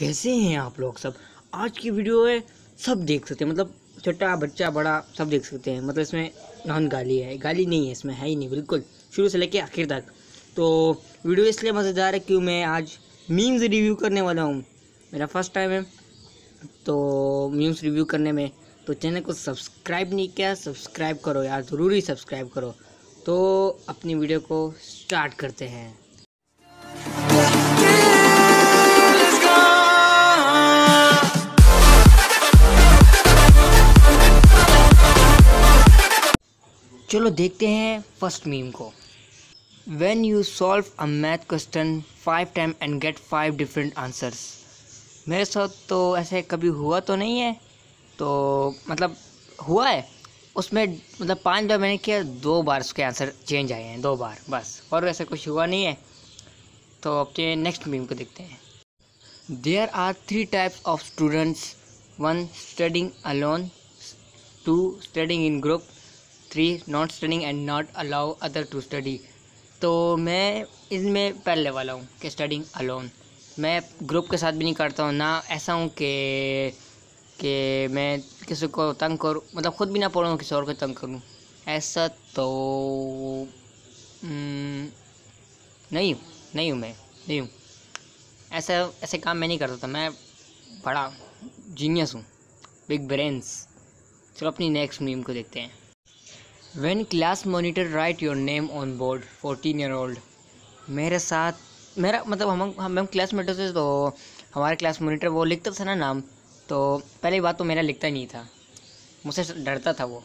कैसे हैं आप लोग सब आज की वीडियो है सब देख सकते हैं मतलब छोटा बच्चा बड़ा सब देख सकते हैं मतलब इसमें नॉन गाली है गाली नहीं है इसमें है ही नहीं बिल्कुल शुरू से लेके आखिर तक तो वीडियो इसलिए मज़ेदार है क्यों मैं आज मीम्स रिव्यू करने वाला हूँ मेरा फर्स्ट टाइम है तो मीम्स रिव्यू करने में तो चैनल को सब्सक्राइब नहीं किया सब्सक्राइब करो यार ज़रूरी सब्सक्राइब करो तो अपनी वीडियो को स्टार्ट करते हैं चलो देखते हैं फर्स्ट मीम को when you solve a math question five time and get five different answers मेरे साथ तो ऐसे कभी हुआ तो नहीं है तो मतलब हुआ है उसमें मतलब पांच बार मैंने किया दो बार उसके आंसर चेंज आए हैं दो बार बस और ऐसा कुछ हुआ नहीं है तो अपने तो नेक्स्ट मीम को देखते हैं there are three types of students one studying alone two studying in group three not studying and not allow other to study तो मैं इसमें पहले वाला हूँ कि स्टडिंग अलोन मैं ग्रुप के साथ भी नहीं करता हूँ ना ऐसा हूँ कि कि मैं किसी को तंग करूँ मतलब ख़ुद भी ना पढ़ूँ किसी और को तंग करूँ ऐसा तो हम्म, नहीं हूँ नहीं हूँ मैं नहीं हूँ ऐसा ऐसे काम मैं नहीं करता था मैं बड़ा जीनियस हूँ बिग ब्रेंस चलो अपनी नेक्स्ट मीम को देखते हैं when class monitor write your name on board fourteen year old मेरे साथ मेरा मतलब हम हम हम क्लास मेटर से तो हमारे क्लास मोनीटर वो लिखता था ना नाम तो पहली बात तो मेरा लिखता नहीं था मुझसे डरता था वो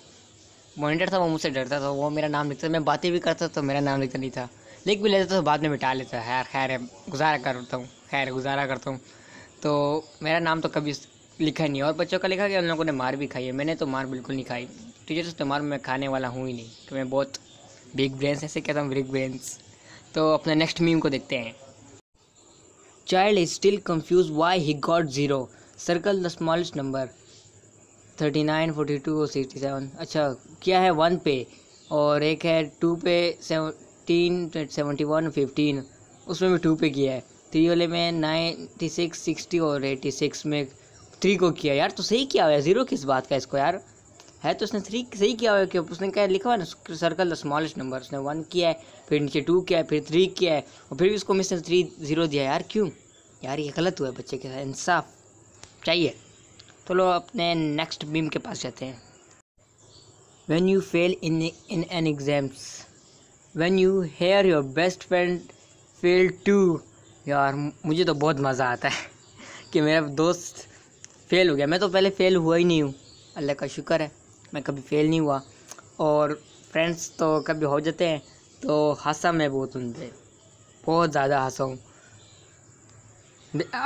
मोनीटर था वो मुझसे डरता था वो मेरा नाम लिखता था मैं बातें भी करता तो मेरा नाम लिखता नहीं था लिख भी लेता था तो बाद में मिटा लेता है खैर है गुजारा करता हूँ खैर गुजारा करता हूँ तो मेरा नाम तो कभी लिखा नहीं और बच्चों का लिखा कि उन लोगों ने मार भी खाई है मैंने तो मार बिल्कुल नहीं खाई टीचर से तुम्हारा तो मैं खाने वाला हूँ ही नहीं क्योंकि मैं बहुत बिग ब्रेंस ऐसे कहता हूँ बिग ब्रेंस तो अपने नेक्स्ट मीम को देखते हैं child is still confuse why he got zero circle the smallest number thirty nine forty two sixty seven अच्छा क्या है वन पे और एक है टू पे सेवनटीन सेवेंटी वन फिफ्टीन उसमें भी टू पे किया है थ्री वाले में नाइन्टी सिक्स सिक्सटी और एटी सिक्स में थ्री को किया यार तो सही किया हुआ है ज़ीरो किस बात का इसको यार है तो उसने थ्री सही किया हुआ कि उसने क्या लिखा हुआ ना सर्कल द स्मॉलेस्ट नंबर उसने वन किया है फिर नीचे टू किया है फिर थ्री किया है और फिर भी उसको मिस ने थ्री जीरो दिया यार क्यों यार ये गलत हुआ है बच्चे के साथ इंसाफ चाहिए तो लो अपने नेक्स्ट बीम के पास जाते हैं when you fail in in an exams when you hear your best friend fail too यार मुझे तो बहुत मज़ा आता है कि मेरा दोस्त फेल हो गया मैं तो पहले फेल हुआ ही नहीं हूँ अल्लाह का शुक्र है मैं कभी फेल नहीं हुआ और फ्रेंड्स तो कभी हो जाते हैं तो हंसा मैं बहुत उनसे बहुत ज़्यादा हंसा हूँ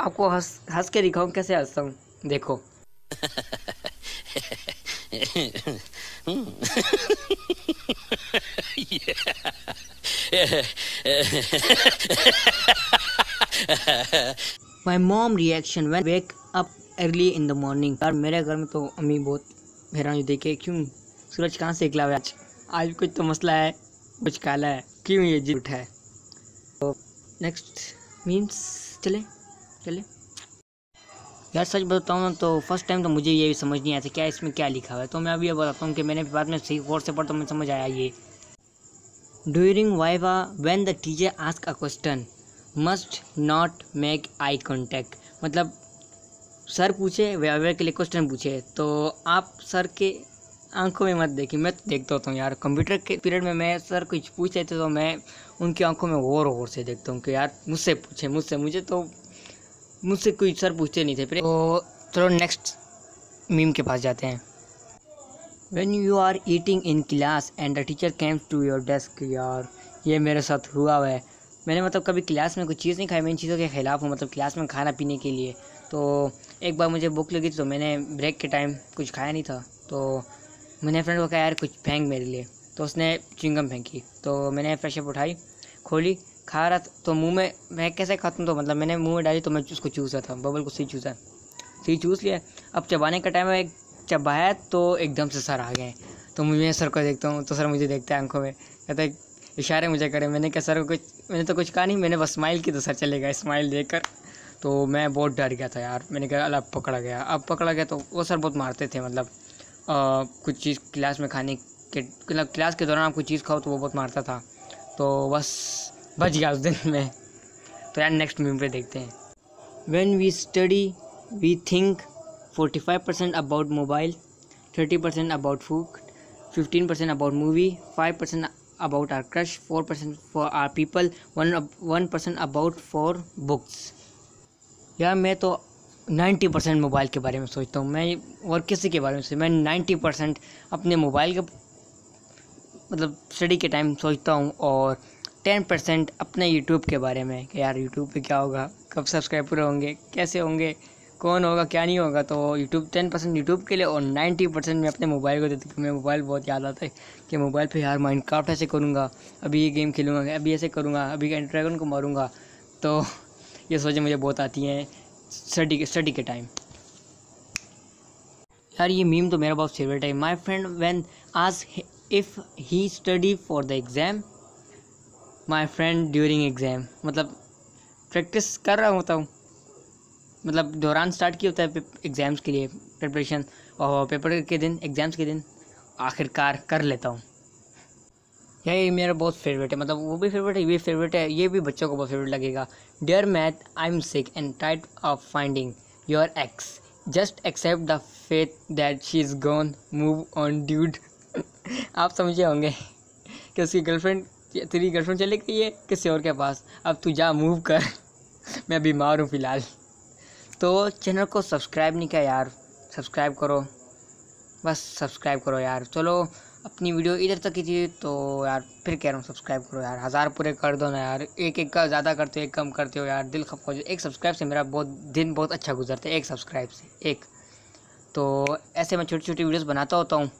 आपको हंस हंस के दिखाऊँ कैसे हंसता हूँ देखो my mom reaction when wake up early in the morning यार मेरे घर में तो अम्मी बहुत हैरान ये देखे क्यों सूरज कहाँ से निकला हुआ आज आज कुछ तो मसला है कुछ काला है क्यों ये उठा है तो नेक्स्ट मीन्स चले चले यार सच बताऊँ ना तो फर्स्ट टाइम तो मुझे ये भी समझ नहीं आया था क्या इसमें क्या लिखा हुआ है तो मैं अभी ये बताता हूँ कि मैंने बाद में सही गौर से पढ़ तो मुझे समझ आया ये during viva when the teacher ask a question must not make eye contact मतलब सर पूछे व्यावर के लिए क्वेश्चन पूछे तो आप सर के आंखों में मत देखिए मैं तो देखता होता हूँ यार कंप्यूटर के पीरियड में मैं सर कुछ पूछ थे तो मैं उनकी आंखों में और और से देखता हूँ कि यार मुझसे पूछे मुझसे मुझे तो मुझसे कोई सर पूछते नहीं थे फिर तो चलो नेक्स्ट मीम के पास जाते हैं when you are eating in class and the teacher comes to your desk यार ये मेरे साथ हुआ हुआ है मैंने मतलब कभी क्लास में कोई चीज़ नहीं खाई मैं इन चीज़ों के खिलाफ हूँ मतलब क्लास में खाना पीने के लिए तो एक बार मुझे भूख लगी तो मैंने ब्रेक के टाइम कुछ खाया नहीं था तो मैंने फ्रेंड को कहा यार कुछ फेंक मेरे लिए तो उसने चिंगम फेंकी तो मैंने फ्रेशअप उठाई खोली खा रहा था तो मुंह में मैं कैसे खाता तो मतलब मैंने मुंह में डाली तो मैं उसको चूस रहा था बबल को सी चूसा सी चूस लिया अब चबाने का टाइम एक चबाया तो एकदम से सर आ गए तो मुझे सर को देखता हूँ तो सर मुझे देखते हैं आंखों में कहते इशारे मुझे करे मैंने कहा सर कुछ मैंने तो कुछ कहा नहीं मैंने बस स्माइल की तो सर चले गए स्माइल देख कर तो मैं बहुत डर गया था यार मैंने कहा अब पकड़ा गया अब पकड़ा गया तो वो सर बहुत मारते थे मतलब आ, कुछ चीज़ क्लास में खाने के मतलब क्लास के दौरान आप कुछ चीज़ खाओ तो वो बहुत मारता था तो बस बच गया उस दिन में तो यार नेक्स्ट मूवी पे देखते हैं when we study we think forty five percent about mobile thirty percent about food fifteen percent about movie five percent about our crush four percent for our people one one percent about for books यार मैं तो ninety percent mobile के बारे में सोचता हूँ मैं और किसी के बारे में मैं नाइन्टी परसेंट अपने मोबाइल के मतलब स्टडी के टाइम सोचता हूँ और टेन परसेंट अपने यूट्यूब के बारे में कि यार यूट्यूब पे क्या होगा कब सब्सक्राइबर होंगे कैसे होंगे कौन होगा क्या नहीं होगा तो यूट्यूब टेन परसेंट यूट्यूब के लिए और नाइन्टी परसेंट मैं अपने मोबाइल को देती हूँ मैं मोबाइल बहुत याद आता है कि मोबाइल पे यार माइंड ऐसे करूँगा अभी ये गेम खेलूँगा अभी ऐसे करूँगा अभी ड्रैगन को मारूँगा तो ये सोचें मुझे बहुत आती हैं स्टडी के स्टडी के टाइम यार ये मीम तो मेरा बहुत फेवरेट है माई फ्रेंड व्हेन आज if he study for the exam my friend during exam मतलब प्रैक्टिस कर रहा होता हूँ मतलब दौरान स्टार्ट किया होता है एग्ज़ाम्स के लिए प्रिपरेशन और पेपर के दिन एग्ज़ाम्स के दिन आखिरकार कर लेता हूँ यार ये मेरा बहुत फेवरेट है मतलब वो भी फेवरेट है ये भी फेवरेट है ये भी बच्चों को बहुत फेवरेट लगेगा dear math I am sick and टाइट of finding your X just accept the fact that she is gone move on dude आप समझे होंगे कि उसकी गर्लफ्रेंड तेरी गर्लफ्रेंड चले गई है किसी और के पास अब तू जा मूव कर मैं बीमार हूँ फ़िलहाल तो चैनल को सब्सक्राइब नहीं किया यार सब्सक्राइब करो बस सब्सक्राइब करो यार चलो अपनी वीडियो इधर तक की थी तो यार फिर कह रहा हूँ सब्सक्राइब करो यार हज़ार पूरे कर दो ना यार एक एक का ज़्यादा करते हो एक कम करते हो यार दिल खप हो एक सब्सक्राइब से मेरा बहुत दिन बहुत अच्छा गुजरता है एक सब्सक्राइब से एक तो ऐसे मैं छोटी छोटी वीडियोस बनाता होता हूँ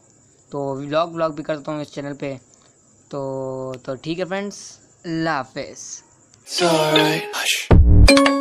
तो व्लॉग व्लॉग भी करता हूँ इस चैनल पर तो तो ठीक है फ्रेंड्स अल्लाह हाफिज़